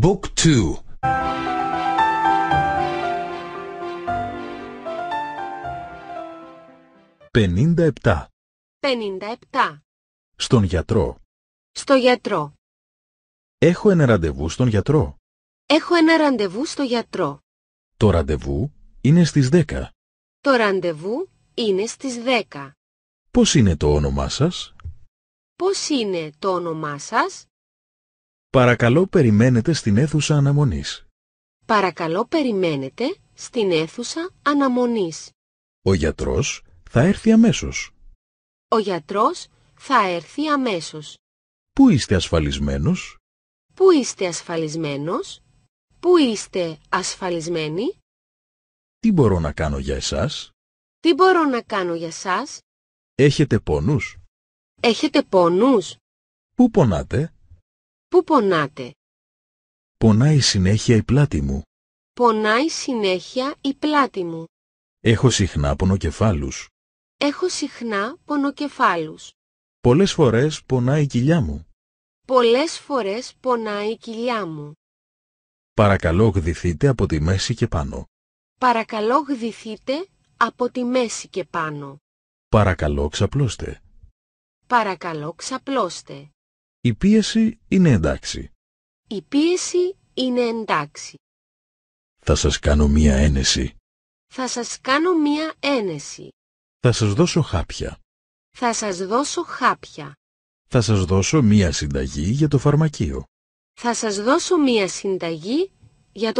Book 2 57 Στον γιατρό. Στο γιατρό. Έχω ένα ραντεβού στον γιατρό. Έχω ένα ραντεβού στο γιατρό. Το ραντεβού είναι στις 10. Το ραντεβού είναι στις 10. Πώς είναι το όνομά σας? Πώς είναι το όνομά σας? Παρακαλώ περιμένετε στην αίθουσα αναμονής. Παρακαλώ περιμένετε στην αίθουσα αναμονής. Ο γιατρός θα έρθει αμέσως. Ο γιατρός θα έρθει αμέσως. Πού είστε ασφαλισμένος? Πού είστε ασφαλισμένος? Πού είστε ασφαλισμένοι? Τι μπορώ να κάνω για εσάς? Τι μπορώ να κάνω για εσάς; Έχετε πόνους? Έχετε πόνους? Πού πονάτε? Πού πονάτε. Πονάει συνέχεια η πλάτη μου. Πονάει συνέχεια η πλάτη μου. Έχω συχνά πονοκεφάλους. Έχω συχνά πονοκεφάλους. Πολλές φορές πονάει η κοιλιά μου. Πολλές φορές πονάει η κοιλιά μου. Παρακαλώ γδυθείτε από τη μέση και πάνω. Παρακαλώ γδυθείτε από τη μέση και πάνω. Παρακαλώ ξαπλώστε. Παρακαλώ ξαπλώστε. Η πίεση είναι εντάξει. Η πίεση είναι εντάξει. Θα σας κάνω μία ένεση. Θα σας κάνω μία ένεση. Θα σας δώσω χάπια. Θα σας δώσω χάπια. Θα σας δώσω μία συνταγή για το φαρμακείο. Θα σας δώσω μία συνταγή για το